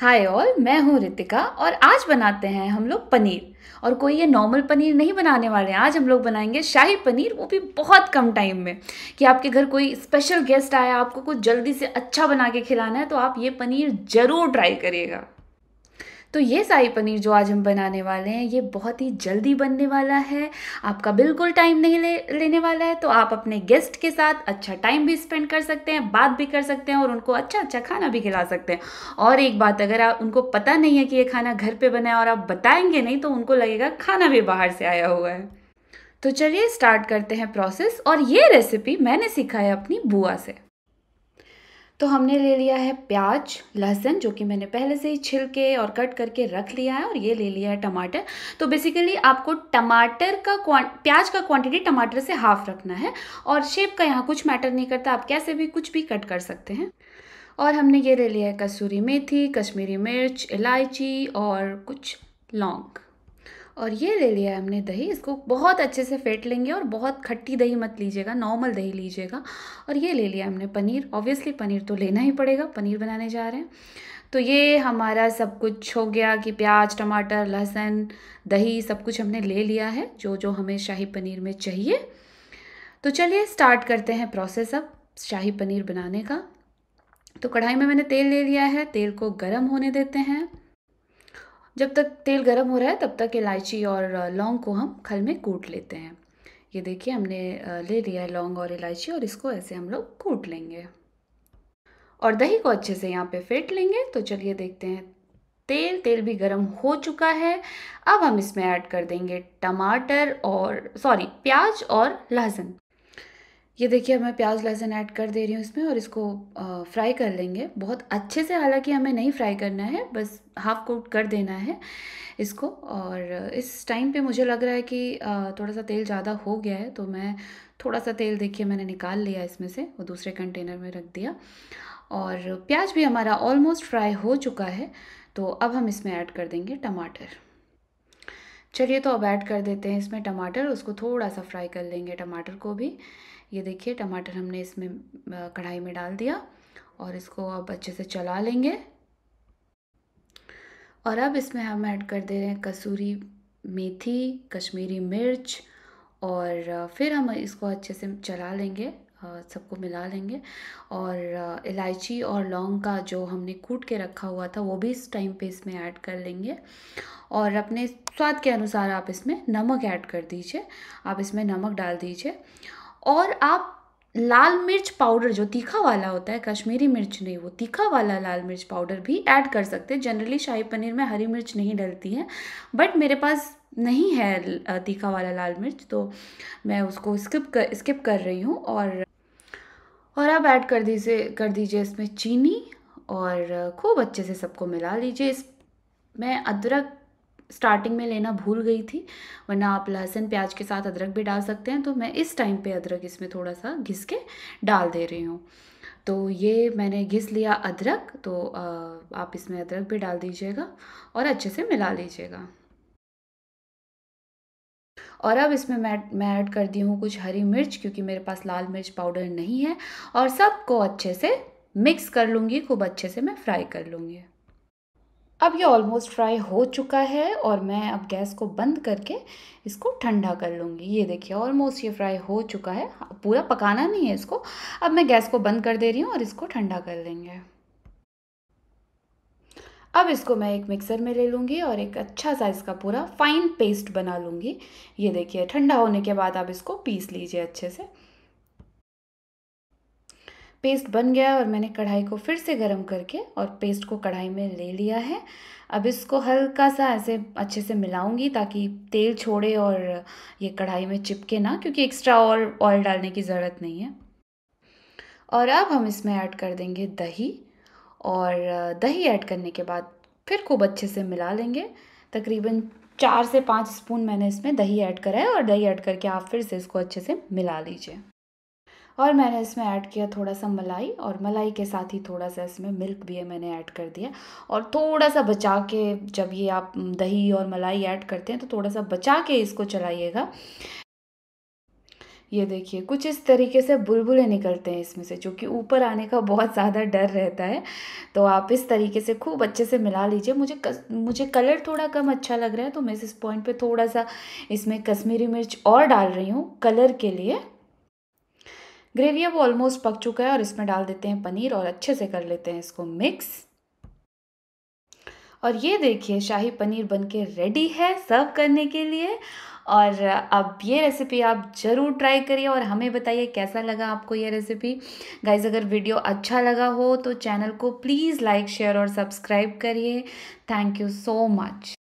hi all मैं हूँ रितिका और आज बनाते हैं हम लोग पनीर और कोई ये नॉर्मल पनीर नहीं बनाने वाले हैं आज हम लोग बनाएंगे शाही पनीर वो भी बहुत कम टाइम में कि आपके घर कोई स्पेशल गेस्ट आया आपको कुछ जल्दी से अच्छा बना के खिलाना है तो आप ये पनीर ज़रूर ट्राई करिएगा तो ये शाही पनीर जो आज हम बनाने वाले हैं ये बहुत ही जल्दी बनने वाला है आपका बिल्कुल टाइम नहीं ले लेने वाला है तो आप अपने गेस्ट के साथ अच्छा टाइम भी स्पेंड कर सकते हैं बात भी कर सकते हैं और उनको अच्छा अच्छा खाना भी खिला सकते हैं और एक बात अगर आप उनको पता नहीं है कि ये खाना घर पर बनाए और आप बताएंगे नहीं तो उनको लगेगा खाना भी बाहर से आया हुआ है तो चलिए स्टार्ट करते हैं प्रोसेस और ये रेसिपी मैंने सीखा है अपनी बुआ से तो हमने ले लिया है प्याज लहसुन जो कि मैंने पहले से ही छिल के और कट करके रख लिया है और ये ले लिया है टमाटर तो बेसिकली आपको टमाटर का प्याज का क्वांटिटी टमाटर से हाफ रखना है और शेप का यहाँ कुछ मैटर नहीं करता आप कैसे भी कुछ भी कट कर सकते हैं और हमने ये ले लिया है कसूरी मेथी कश्मीरी मिर्च इलायची और कुछ लौंग और ये ले लिया है हमने दही इसको बहुत अच्छे से फेंट लेंगे और बहुत खट्टी दही मत लीजिएगा नॉर्मल दही लीजिएगा और ये ले लिया हमने पनीर ऑब्वियसली पनीर तो लेना ही पड़ेगा पनीर बनाने जा रहे हैं तो ये हमारा सब कुछ हो गया कि प्याज टमाटर लहसुन दही सब कुछ हमने ले लिया है जो जो हमें शाही पनीर में चाहिए तो चलिए स्टार्ट करते हैं प्रोसेस अब शाही पनीर बनाने का तो कढ़ाई में मैंने तेल ले लिया है तेल को गर्म होने देते हैं जब तक तेल गर्म हो रहा है तब तक इलायची और लौंग को हम खल में कूट लेते हैं ये देखिए हमने ले लिया है लौंग और इलायची और इसको ऐसे हम लोग कूट लेंगे और दही को अच्छे से यहाँ पे फेंट लेंगे तो चलिए देखते हैं तेल तेल भी गर्म हो चुका है अब हम इसमें ऐड कर देंगे टमाटर और सॉरी प्याज और लहसुन ये देखिए मैं प्याज लहसुन ऐड कर दे रही हूँ इसमें और इसको फ्राई कर लेंगे बहुत अच्छे से हालांकि हमें नहीं फ्राई करना है बस हाफ कोट कर देना है इसको और इस टाइम पे मुझे लग रहा है कि थोड़ा सा तेल ज़्यादा हो गया है तो मैं थोड़ा सा तेल देखिए मैंने निकाल लिया इसमें से वो दूसरे कंटेनर में रख दिया और प्याज भी हमारा ऑलमोस्ट फ्राई हो चुका है तो अब हम इसमें ऐड कर देंगे टमाटर चलिए तो अब ऐड कर देते हैं इसमें टमाटर उसको थोड़ा सा फ्राई कर लेंगे टमाटर को भी ये देखिए टमाटर हमने इसमें कढ़ाई में डाल दिया और इसको अब अच्छे से चला लेंगे और अब इसमें हम ऐड कर दे रहे हैं कसूरी मेथी कश्मीरी मिर्च और फिर हम इसको अच्छे से चला लेंगे सबको मिला लेंगे और इलायची और लौंग का जो हमने कूट के रखा हुआ था वो भी इस टाइम पे इसमें ऐड कर लेंगे और अपने स्वाद के अनुसार आप इसमें नमक ऐड कर दीजिए आप इसमें नमक डाल दीजिए और आप लाल मिर्च पाउडर जो तीखा वाला होता है कश्मीरी मिर्च नहीं वो तीखा वाला लाल मिर्च पाउडर भी ऐड कर सकते हैं जनरली शाही पनीर में हरी मिर्च नहीं डलती है बट मेरे पास नहीं है तीखा वाला लाल मिर्च तो मैं उसको स्किप कर स्किप कर रही हूँ और और अब ऐड कर दीजिए कर दीजिए इसमें चीनी और खूब अच्छे से सबको मिला लीजिए इस मैं अदरक स्टार्टिंग में लेना भूल गई थी वरना आप लहसुन प्याज के साथ अदरक भी डाल सकते हैं तो मैं इस टाइम पे अदरक इसमें थोड़ा सा घिस के डाल दे रही हूँ तो ये मैंने घिस लिया अदरक तो आप इसमें अदरक भी डाल दीजिएगा और अच्छे से मिला लीजिएगा और अब इसमें मैं मैं ऐड कर दी हूँ कुछ हरी मिर्च क्योंकि मेरे पास लाल मिर्च पाउडर नहीं है और सबको अच्छे से मिक्स कर लूँगी खूब अच्छे से मैं फ्राई कर लूँगी अब ये ऑलमोस्ट फ्राई हो चुका है और मैं अब गैस को बंद करके इसको ठंडा कर लूँगी ये देखिए ऑलमोस्ट ये फ्राई हो चुका है पूरा पकाना नहीं है इसको अब मैं गैस को बंद कर दे रही हूँ और इसको ठंडा कर लेंगे अब इसको मैं एक मिक्सर में ले लूँगी और एक अच्छा सा इसका पूरा फाइन पेस्ट बना लूँगी ये देखिए ठंडा होने के बाद आप इसको पीस लीजिए अच्छे से पेस्ट बन गया और मैंने कढ़ाई को फिर से गर्म करके और पेस्ट को कढ़ाई में ले लिया है अब इसको हल्का सा ऐसे अच्छे से मिलाऊंगी ताकि तेल छोड़े और ये कढ़ाई में चिपके ना क्योंकि एक्स्ट्रा और ऑयल डालने की ज़रूरत नहीं है और अब हम इसमें ऐड कर देंगे दही और दही ऐड करने के बाद फिर खूब अच्छे से मिला लेंगे तकरीबन चार से पाँच स्पून मैंने इसमें दही ऐड करा है और दही ऐड करके आप फिर से इसको अच्छे से मिला लीजिए और मैंने इसमें ऐड किया थोड़ा सा मलाई और मलाई के साथ ही थोड़ा सा इसमें मिल्क भी है मैंने ऐड कर दिया और थोड़ा सा बचा के जब ये आप दही और मलाई ऐड करते हैं तो थोड़ा सा बचा के इसको चलाइएगा ये देखिए कुछ इस तरीके से बुलबुले निकलते हैं इसमें से जो कि ऊपर आने का बहुत ज़्यादा डर रहता है तो आप इस तरीके से खूब अच्छे से मिला लीजिए मुझे कस, मुझे कलर थोड़ा कम अच्छा लग रहा है तो मैं इस पॉइंट पे थोड़ा सा इसमें कश्मीरी मिर्च और डाल रही हूँ कलर के लिए ग्रेवी अब ऑलमोस्ट पक चुका है और इसमें डाल देते हैं पनीर और अच्छे से कर लेते हैं इसको मिक्स और ये देखिए शाही पनीर बनके रेडी है सर्व करने के लिए और अब ये रेसिपी आप ज़रूर ट्राई करिए और हमें बताइए कैसा लगा आपको ये रेसिपी गाइज अगर वीडियो अच्छा लगा हो तो चैनल को प्लीज़ लाइक शेयर और सब्सक्राइब करिए थैंक यू सो मच